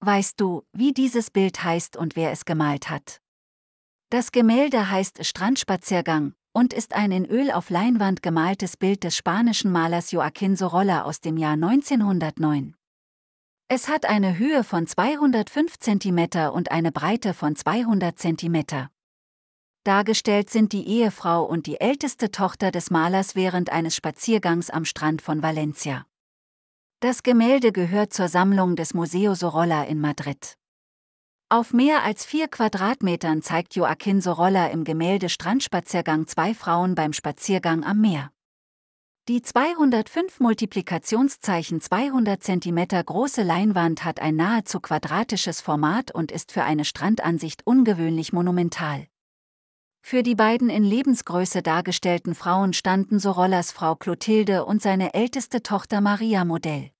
Weißt du, wie dieses Bild heißt und wer es gemalt hat? Das Gemälde heißt Strandspaziergang und ist ein in Öl auf Leinwand gemaltes Bild des spanischen Malers Joaquin Sorolla aus dem Jahr 1909. Es hat eine Höhe von 205 cm und eine Breite von 200 cm. Dargestellt sind die Ehefrau und die älteste Tochter des Malers während eines Spaziergangs am Strand von Valencia. Das Gemälde gehört zur Sammlung des Museo Sorolla in Madrid. Auf mehr als vier Quadratmetern zeigt Joaquin Sorolla im Gemälde Strandspaziergang zwei Frauen beim Spaziergang am Meer. Die 205 Multiplikationszeichen 200 cm große Leinwand hat ein nahezu quadratisches Format und ist für eine Strandansicht ungewöhnlich monumental. Für die beiden in Lebensgröße dargestellten Frauen standen so Rollers Frau Clotilde und seine älteste Tochter Maria Modell.